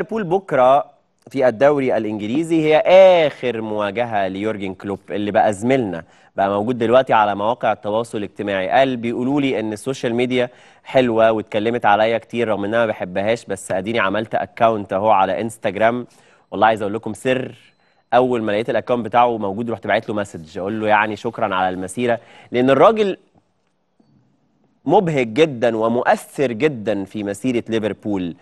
ليفربول بكره في الدوري الانجليزي هي اخر مواجهه ليورجن كلوب اللي بقى زميلنا بقى موجود دلوقتي على مواقع التواصل الاجتماعي قال بيقولوا لي ان السوشيال ميديا حلوه واتكلمت عليا كتير رغم ان انا ما بحبهاش بس اديني عملت اكونت اهو على انستجرام والله عايز اقول لكم سر اول ما لقيت الاكونت بتاعه موجود رحت بعت له مسج اقول له يعني شكرا على المسيره لان الراجل مبهج جدا ومؤثر جدا في مسيره ليفربول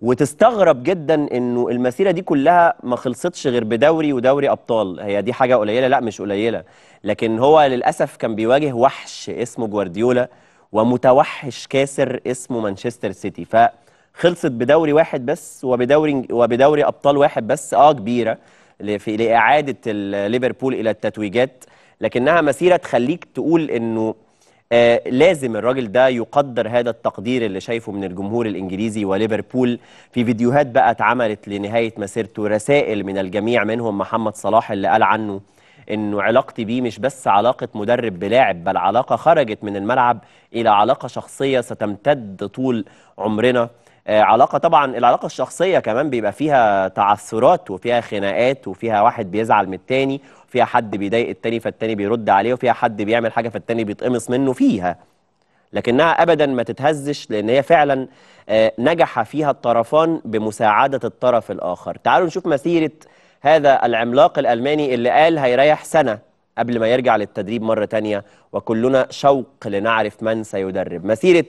وتستغرب جدا انه المسيره دي كلها ما خلصتش غير بدوري ودوري ابطال هي دي حاجه قليله لا مش قليله لكن هو للاسف كان بيواجه وحش اسمه جوارديولا ومتوحش كاسر اسمه مانشستر سيتي فخلصت بدوري واحد بس وبدوري وبدوري ابطال واحد بس اه كبيره في لاعاده ليفربول الى التتويجات لكنها مسيره تخليك تقول انه آه، لازم الراجل ده يقدر هذا التقدير اللي شايفه من الجمهور الانجليزي وليفربول في فيديوهات بقى اتعملت لنهايه مسيرته رسائل من الجميع منهم محمد صلاح اللي قال عنه انه علاقتي بيه مش بس علاقه مدرب بلاعب بل علاقه خرجت من الملعب الى علاقه شخصيه ستمتد طول عمرنا آه، علاقه طبعا العلاقه الشخصيه كمان بيبقى فيها تعثرات وفيها خناقات وفيها واحد بيزعل من التاني وفيها حد بيضايق التاني فالتاني بيرد عليه وفيها حد بيعمل حاجه فالتاني بيتقمص منه فيها لكنها ابدا ما تتهزش لان هي فعلا آه، نجح فيها الطرفان بمساعده الطرف الاخر تعالوا نشوف مسيره هذا العملاق الألماني اللي قال هيريح سنة قبل ما يرجع للتدريب مرة تانية وكلنا شوق لنعرف من سيدرب مسيرة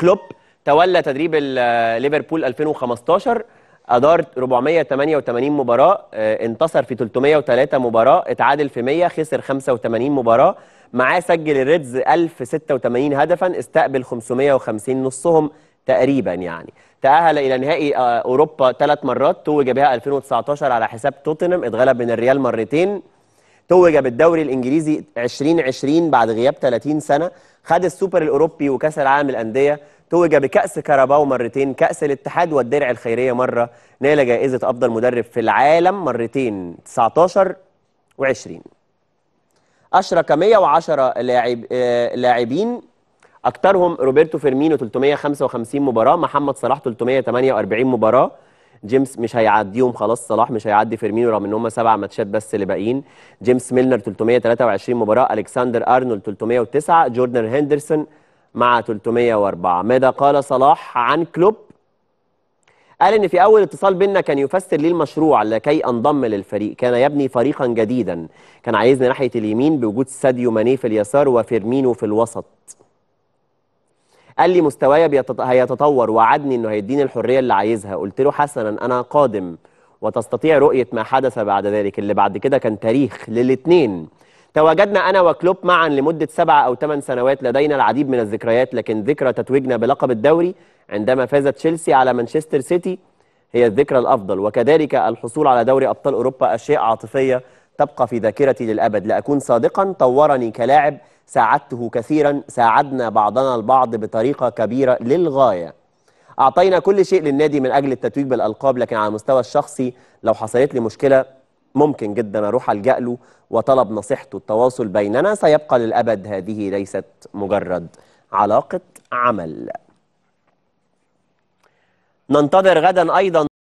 كلوب تولى تدريب ليفربول 2015 أدار 488 مباراة آه، انتصر في 303 مباراة اتعادل في 100 خسر 85 مباراة معاه سجل الريدز 1086 هدفا استقبل 550 نصهم تقريبا يعني تأهل إلى نهائي آه، أوروبا ثلاث مرات توج بها 2019 على حساب توتنهام اتغلب من الريال مرتين توج بالدوري الإنجليزي 2020 بعد غياب 30 سنة خد السوبر الأوروبي وكأس العالم الأندية توج بكأس كاراباو مرتين كأس الاتحاد والدرع الخيرية مرة نال جائزة أفضل مدرب في العالم مرتين 19 و20 أشرك 110 لاعب آه، لاعبين اكترهم روبرتو فيرمينو 355 مباراه محمد صلاح 348 مباراه جيمس مش هيعديهم خلاص صلاح مش هيعدي فيرمينو رغم ان هم سبع ماتشات بس اللي باقيين جيمس ميلنر 323 مباراه الكسندر ارنولد 309 جوردن هندرسون مع 304 ماذا قال صلاح عن كلوب قال ان في اول اتصال بينا كان يفسر لي المشروع لكي انضم للفريق كان يبني فريقا جديدا كان عايزني ناحيه اليمين بوجود ساديو ماني في اليسار وفيرمينو في الوسط قال لي مستوايا هيتطور وعدني انه هيديني الحريه اللي عايزها قلت له حسنا انا قادم وتستطيع رؤيه ما حدث بعد ذلك اللي بعد كده كان تاريخ للاثنين تواجدنا أنا وكلوب معا لمدة سبعة أو ثمان سنوات لدينا العديد من الذكريات لكن ذكرى تتويجنا بلقب الدوري عندما فاز تشيلسي على مانشستر سيتي هي الذكرى الأفضل وكذلك الحصول على دوري أبطال أوروبا أشياء عاطفية تبقى في ذاكرتي للأبد لأكون صادقا طورني كلاعب ساعدته كثيرا ساعدنا بعضنا البعض بطريقة كبيرة للغاية أعطينا كل شيء للنادي من أجل التتويج بالألقاب لكن على المستوى الشخصي لو حصلت لي مشكلة ممكن جدا أروح ألجأ له وطلب نصيحته التواصل بيننا سيبقى للأبد هذه ليست مجرد علاقة عمل ننتظر غدا أيضا